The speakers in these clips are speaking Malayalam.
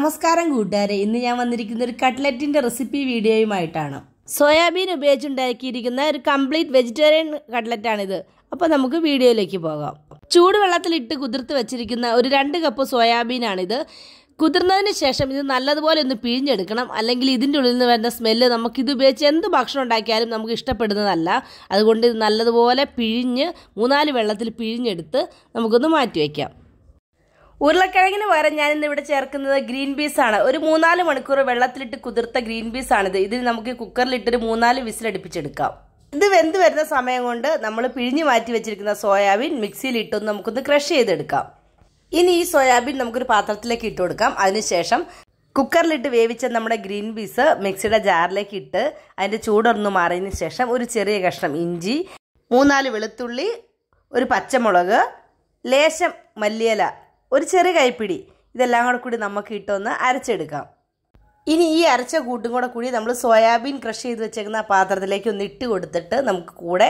നമസ്കാരം കൂട്ടുകാരെ ഇന്ന് ഞാൻ വന്നിരിക്കുന്ന ഒരു കട്ട്ലറ്റിൻ്റെ റെസിപ്പി വീഡിയോയുമായിട്ടാണ് സോയാബീൻ ഉപയോഗിച്ചുണ്ടാക്കിയിരിക്കുന്ന ഒരു കംപ്ലീറ്റ് വെജിറ്റേറിയൻ കട്ട്ലറ്റാണിത് അപ്പോൾ നമുക്ക് വീഡിയോയിലേക്ക് പോകാം ചൂടുവെള്ളത്തിൽ ഇട്ട് കുതിർത്ത് വെച്ചിരിക്കുന്ന ഒരു രണ്ട് കപ്പ് സോയാബീനാണിത് കുതിർന്നതിന് ശേഷം ഇത് നല്ലതുപോലെ ഒന്ന് പിഴിഞ്ഞെടുക്കണം അല്ലെങ്കിൽ ഇതിൻ്റെ ഉള്ളിൽ നിന്ന് വരുന്ന സ്മെല്ല് ഇത് ഉപയോഗിച്ച് എന്ത് ഭക്ഷണം ഉണ്ടാക്കിയാലും നമുക്ക് ഇഷ്ടപ്പെടുന്നതല്ല അതുകൊണ്ട് ഇത് നല്ലതുപോലെ പിഴിഞ്ഞ് മൂന്നാല് വെള്ളത്തിൽ പിഴിഞ്ഞെടുത്ത് നമുക്കൊന്ന് മാറ്റി വയ്ക്കാം ഉരുളക്കിഴങ്ങിന് പകരം ഞാൻ ഇന്ന് ഇവിടെ ചേർക്കുന്നത് ഗ്രീൻ പീസ് ആണ് ഒരു മൂന്നാല് മണിക്കൂർ വെള്ളത്തിലിട്ട് കുതിർത്ത ഗ്രീൻ പീസ് ആണിത് ഇതിൽ നമുക്ക് ഒരു മൂന്നാല് വിസിലടുപ്പിച്ചെടുക്കാം ഇത് വെന്ത് വരുന്ന സമയം കൊണ്ട് നമ്മൾ പിഴിഞ്ഞു മാറ്റി വെച്ചിരിക്കുന്ന സോയാബീൻ മിക്സിയിൽ ഇട്ടൊന്ന് നമുക്കൊന്ന് ക്രഷ് ചെയ്തെടുക്കാം ഇനി ഈ സോയാബീൻ നമുക്കൊരു പാത്രത്തിലേക്ക് ഇട്ട് കൊടുക്കാം അതിനുശേഷം കുക്കറിലിട്ട് വേവിച്ച നമ്മുടെ ഗ്രീൻ പീസ് മിക്സിയുടെ ജാറിലേക്ക് ഇട്ട് അതിൻ്റെ ചൂടൊന്ന് മാറിയതിന് ശേഷം ഒരു ചെറിയ കഷ്ണം ഇഞ്ചി മൂന്നാല് വെളുത്തുള്ളി ഒരു പച്ചമുളക് ലേശം മല്ലിയില ഒരു ചെറിയ കൈപ്പിടി ഇതെല്ലാം കൂടെ കൂടി നമുക്ക് ഇട്ടൊന്ന് അരച്ചെടുക്കാം ഇനി ഈ അരച്ച കൂട്ടും കൂടെ കൂടി നമ്മൾ സോയാബീൻ ക്രഷ് ചെയ്ത് വെച്ചേക്കുന്ന ആ പാത്രത്തിലേക്ക് ഒന്ന് ഇട്ട് കൊടുത്തിട്ട് നമുക്ക് കൂടെ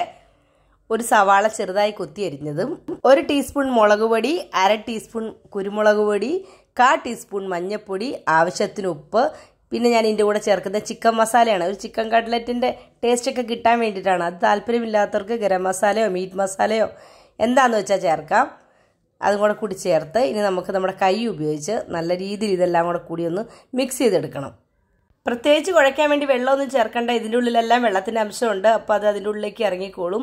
ഒരു സവാള ചെറുതായി കൊത്തി അരിഞ്ഞതും ഒരു ടീസ്പൂൺ മുളക് പൊടി അര ടീസ്പൂൺ കുരുമുളക് പൊടി കാ ടീസ്പൂൺ മഞ്ഞൾപ്പൊടി ആവശ്യത്തിന് ഉപ്പ് പിന്നെ ഞാൻ ഇതിൻ്റെ കൂടെ ചേർക്കുന്ന ചിക്കൻ മസാലയാണ് ഒരു ചിക്കൻ കട്ട്ലറ്റിൻ്റെ ടേസ്റ്റൊക്കെ കിട്ടാൻ വേണ്ടിയിട്ടാണ് അത് താല്പര്യമില്ലാത്തവർക്ക് ഗരം മസാലയോ മീറ്റ് മസാലയോ എന്താണെന്ന് വെച്ചാൽ ചേർക്കാം അതും കൂടെ കൂടി ചേർത്ത് ഇനി നമുക്ക് നമ്മുടെ കൈ ഉപയോഗിച്ച് നല്ല രീതിയിൽ ഇതെല്ലാം കൂടെ കൂടി ഒന്ന് മിക്സ് ചെയ്തെടുക്കണം പ്രത്യേകിച്ച് കുഴയ്ക്കാൻ വേണ്ടി വെള്ളമൊന്നും ചേർക്കേണ്ട ഇതിൻ്റെ ഉള്ളിലെല്ലാം വെള്ളത്തിൻ്റെ അംശമുണ്ട് അപ്പോൾ അത് അതിൻ്റെ ഉള്ളിലേക്ക് ഇറങ്ങിക്കോളും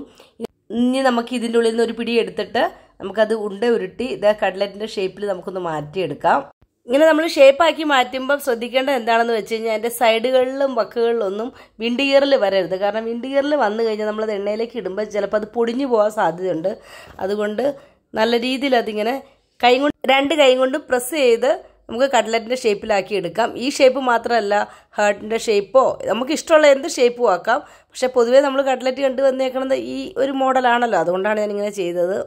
ഇനി നമുക്ക് ഇതിൻ്റെ ഉള്ളിൽ നിന്ന് ഒരു പിടി എടുത്തിട്ട് നമുക്കത് ഉണ്ട ഉരുട്ടി ഇത് കട്ലറ്റിൻ്റെ ഷേപ്പിൽ നമുക്കൊന്ന് മാറ്റിയെടുക്കാം ഇങ്ങനെ നമ്മൾ ഷേപ്പാക്കി മാറ്റുമ്പം ശ്രദ്ധിക്കേണ്ടത് എന്താണെന്ന് വെച്ച് കഴിഞ്ഞാൽ അതിൻ്റെ സൈഡുകളിലും വക്കുകളിലൊന്നും വിണ്ടിയറിൽ വരരുത് കാരണം വിണ്ടിയറിൽ വന്നു കഴിഞ്ഞാൽ നമ്മളത് എണ്ണയിലേക്ക് ഇടുമ്പോൾ ചിലപ്പോൾ അത് പൊടിഞ്ഞു പോകാൻ സാധ്യതയുണ്ട് അതുകൊണ്ട് നല്ല രീതിയിൽ അതിങ്ങനെ കൈ കൊണ്ട് രണ്ട് കൈ കൊണ്ട് പ്രസ് ചെയ്ത് നമുക്ക് കട്ട്ലറ്റിൻ്റെ ഷേപ്പിലാക്കി എടുക്കാം ഈ ഷേപ്പ് മാത്രമല്ല ഹേർട്ടിൻ്റെ ഷേപ്പോ നമുക്ക് ഇഷ്ടമുള്ള എന്ത് ഷേപ്പും ആക്കാം പക്ഷേ പൊതുവേ നമ്മൾ കട്ട്ലറ്റ് കണ്ടു വന്നേക്കണത് ഈ ഒരു മോഡലാണല്ലോ അതുകൊണ്ടാണ് ഞാനിങ്ങനെ ചെയ്തത്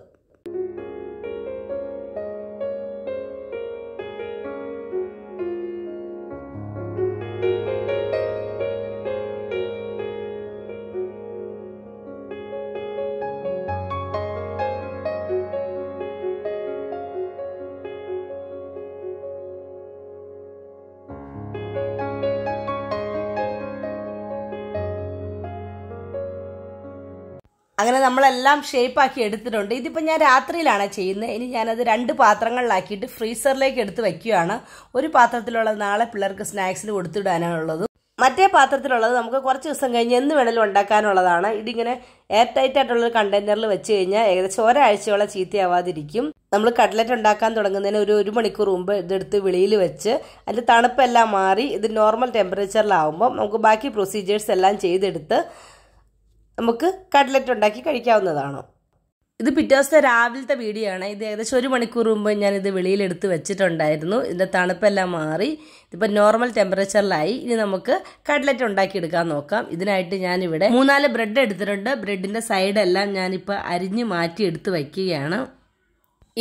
അങ്ങനെ നമ്മളെല്ലാം ഷേപ്പാക്കി എടുത്തിട്ടുണ്ട് ഇതിപ്പോൾ ഞാൻ രാത്രിയിലാണ് ചെയ്യുന്നത് ഇനി ഞാനത് രണ്ട് പാത്രങ്ങളിലാക്കിയിട്ട് ഫ്രീസറിലേക്ക് എടുത്ത് വയ്ക്കുകയാണ് ഒരു പാത്രത്തിലുള്ളത് നാളെ പിള്ളേർക്ക് സ്നാക്സിന് കൊടുത്തിടാനുള്ളത് മറ്റേ പാത്രത്തിലുള്ളത് നമുക്ക് കുറച്ച് ദിവസം കഴിഞ്ഞ് എന്ന് വേണമെങ്കിലും ഉണ്ടാക്കാനുള്ളതാണ് ഇതിങ്ങനെ എയർ ടൈറ്റ് ആയിട്ടുള്ളൊരു കണ്ടെയ്നറിൽ വെച്ച് കഴിഞ്ഞാൽ ഏകദേശം ഒരാഴ്ചയോളം ചീത്തയാവാതിരിക്കും നമ്മൾ കട്ട്ലറ്റ് ഉണ്ടാക്കാൻ തുടങ്ങുന്നതിന് ഒരു ഒരു മണിക്കൂർ മുമ്പ് ഇതെടുത്ത് വെളിയിൽ വെച്ച് അതിൻ്റെ തണുപ്പെല്ലാം മാറി ഇത് നോർമൽ ടെമ്പറേച്ചറിലാവുമ്പോൾ നമുക്ക് ബാക്കി പ്രൊസീജിയേഴ്സ് എല്ലാം ചെയ്തെടുത്ത് നമുക്ക് കട്ട്ലറ്റ് ഉണ്ടാക്കി കഴിക്കാവുന്നതാണോ ഇത് പിറ്റേ ദിവസത്തെ രാവിലത്തെ വീഡിയോ ആണ് ഇത് ഏകദേശം ഒരു മണിക്കൂർ മുമ്പ് ഞാനിത് വെളിയിലെടുത്ത് വെച്ചിട്ടുണ്ടായിരുന്നു ഇതിൻ്റെ തണുപ്പെല്ലാം മാറി ഇതിപ്പോൾ നോർമൽ ടെമ്പറേച്ചറിലായി ഇനി നമുക്ക് കട്ട്ലറ്റ് ഉണ്ടാക്കിയെടുക്കാൻ നോക്കാം ഇതിനായിട്ട് ഞാനിവിടെ മൂന്നാല് ബ്രെഡ് എടുത്തിട്ടുണ്ട് ബ്രെഡിൻ്റെ സൈഡെല്ലാം ഞാനിപ്പോൾ അരിഞ്ഞ് മാറ്റി എടുത്ത് വയ്ക്കുകയാണ്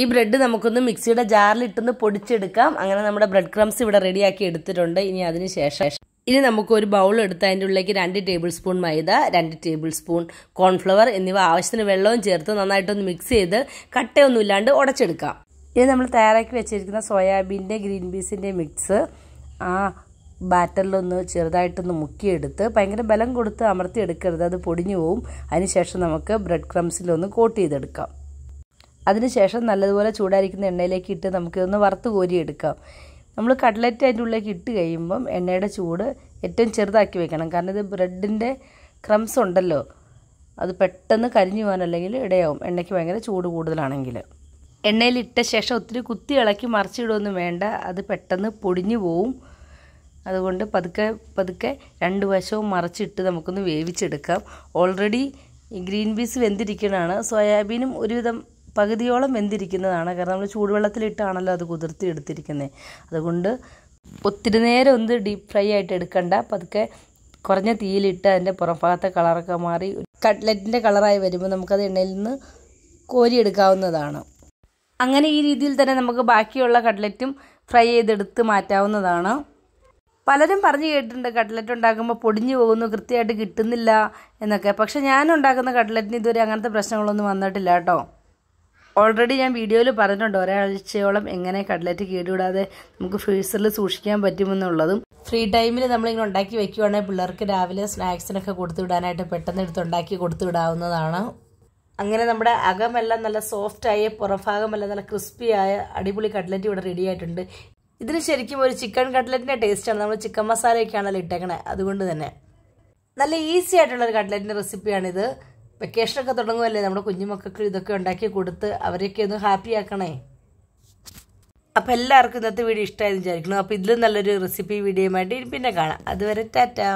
ഈ ബ്രെഡ് നമുക്കൊന്ന് മിക്സിയുടെ ജാറിലിട്ടൊന്ന് പൊടിച്ചെടുക്കാം അങ്ങനെ നമ്മുടെ ബ്രെഡ് ക്രംസ് ഇവിടെ റെഡിയാക്കി എടുത്തിട്ടുണ്ട് ഇനി അതിന് ശേഷം ഇനി നമുക്ക് ഒരു ബൗൾ എടുത്ത് അതിൻ്റെ ഉള്ളിലേക്ക് രണ്ട് ടേബിൾ സ്പൂൺ മൈദ രണ്ട് ടേബിൾ സ്പൂൺ കോൺഫ്ലവർ എന്നിവ ആവശ്യത്തിന് വെള്ളവും ചേർത്ത് നന്നായിട്ടൊന്ന് മിക്സ് ചെയ്ത് കട്ടയൊന്നുമില്ലാണ്ട് ഉടച്ചെടുക്കാം ഇനി നമ്മൾ തയ്യാറാക്കി വെച്ചിരിക്കുന്ന സോയാബീൻ്റെ ഗ്രീൻ പീസിൻ്റെ മിക്സ് ആ ബാറ്ററിലൊന്ന് ചെറുതായിട്ടൊന്ന് മുക്കിയെടുത്ത് ഭയങ്കര ബലം കൊടുത്ത് അമർത്തി എടുക്കരുത് അത് പൊടിഞ്ഞു പോവും അതിനുശേഷം നമുക്ക് ബ്രെഡ് ക്രംസിലൊന്ന് കോട്ട് ചെയ്തെടുക്കാം അതിനുശേഷം നല്ലതുപോലെ ചൂടായിരിക്കുന്ന എണ്ണയിലേക്ക് ഇട്ട് നമുക്കിതൊന്ന് വറുത്ത് കോരിയെടുക്കാം നമ്മൾ കട്ട്ലറ്റ് അതിൻ്റെ ഉള്ളിലേക്ക് ഇട്ട് കഴിയുമ്പം എണ്ണയുടെ ചൂട് ഏറ്റവും ചെറുതാക്കി വെക്കണം കാരണം ഇത് ബ്രെഡിൻ്റെ ക്രംസ് ഉണ്ടല്ലോ അത് പെട്ടെന്ന് കരിഞ്ഞു പോകാൻ അല്ലെങ്കിൽ ഇടയാവും എണ്ണയ്ക്ക് ഭയങ്കര ചൂട് കൂടുതലാണെങ്കിൽ എണ്ണയിൽ ഇട്ട ശേഷം ഒത്തിരി കുത്തി ഇളക്കി മറിച്ചിടുമൊന്നും വേണ്ട അത് പെട്ടെന്ന് പൊടിഞ്ഞു പോവും അതുകൊണ്ട് പതുക്കെ പതുക്കെ രണ്ട് വശവും മറിച്ചിട്ട് നമുക്കൊന്ന് വേവിച്ചെടുക്കാം ഓൾറെഡി ഗ്രീൻ പീസ് വെന്തിരിക്കണതാണ് സോയാബീനും ഒരുവിധം പകുതിയോളം വെന്തിരിക്കുന്നതാണ് കാരണം നമ്മൾ ചൂടുവെള്ളത്തിലിട്ടാണല്ലോ അത് കുതിർത്തി എടുത്തിരിക്കുന്നത് അതുകൊണ്ട് ഒത്തിരി നേരം ഒന്ന് ഡീപ്പ് ഫ്രൈ ആയിട്ട് എടുക്കണ്ട പതുക്കെ കുറഞ്ഞ തീയിലിട്ട് അതിൻ്റെ പുറംഭാഗത്തെ കളറൊക്കെ മാറി കട്ട്ലറ്റിൻ്റെ കളറായി വരുമ്പോൾ നമുക്കത് എണ്ണയിൽ നിന്ന് കോരിയെടുക്കാവുന്നതാണ് അങ്ങനെ ഈ രീതിയിൽ തന്നെ നമുക്ക് ബാക്കിയുള്ള കട്ട്ലറ്റും ഫ്രൈ ചെയ്തെടുത്ത് മാറ്റാവുന്നതാണ് പലരും പറഞ്ഞു കേട്ടിട്ടുണ്ട് കട്ട്ലറ്റ് ഉണ്ടാക്കുമ്പോൾ പൊടിഞ്ഞു പോകുന്നു കൃത്യമായിട്ട് കിട്ടുന്നില്ല എന്നൊക്കെ പക്ഷെ ഞാൻ ഉണ്ടാക്കുന്ന കട്ട്ലറ്റിന് ഇതുവരെ അങ്ങനത്തെ പ്രശ്നങ്ങളൊന്നും വന്നിട്ടില്ല കേട്ടോ ഓൾറെഡി ഞാൻ വീഡിയോയിൽ പറഞ്ഞിട്ടുണ്ട് ഒരാഴ്ചയോളം എങ്ങനെ കട്ലറ്റ് കേടുവിടാതെ നമുക്ക് ഫ്രീസറിൽ സൂക്ഷിക്കാൻ പറ്റുമെന്നുള്ളതും ഫ്രീ ടൈമിൽ നമ്മളിങ്ങനെ ഉണ്ടാക്കി വെക്കുവാണെങ്കിൽ പിള്ളേർക്ക് രാവിലെ സ്നാക്സിനൊക്കെ കൊടുത്തു വിടാനായിട്ട് പെട്ടെന്ന് എടുത്തുണ്ടാക്കി കൊടുത്തു വിടാവുന്നതാണ് അങ്ങനെ നമ്മുടെ അകമെല്ലാം നല്ല സോഫ്റ്റായ പുറഭാഗമെല്ലാം നല്ല ക്രിസ്പിയായ അടിപൊളി കട്ലറ്റ് ഇവിടെ റെഡി ആയിട്ടുണ്ട് ഇതിന് ശരിക്കും ഒരു ചിക്കൻ കട്ട്ലറ്റിൻ്റെ ടേസ്റ്റാണ് നമ്മൾ ചിക്കൻ മസാലയൊക്കെയാണല്ലോ ഇട്ടേക്കണേ അതുകൊണ്ട് തന്നെ നല്ല ഈസി ആയിട്ടുള്ളൊരു കട്ട്ലറ്റിൻ്റെ റെസിപ്പിയാണിത് വെക്കേഷനൊക്കെ തുടങ്ങുമല്ലേ നമ്മുടെ കുഞ്ഞുമക്കൾക്ക് ഇതൊക്കെ ഉണ്ടാക്കി കൊടുത്ത് അവരെയൊക്കെ ഒന്ന് ഹാപ്പി ആക്കണേ അപ്പോൾ എല്ലാവർക്കും ഇന്നത്തെ വീഡിയോ ഇഷ്ടമായെന്ന് വിചാരിക്കുന്നു അപ്പോൾ ഇതിലും നല്ലൊരു റെസിപ്പി വീഡിയോ ആയിട്ട് പിന്നെ കാണാം അതുവരെ ടാറ്റാ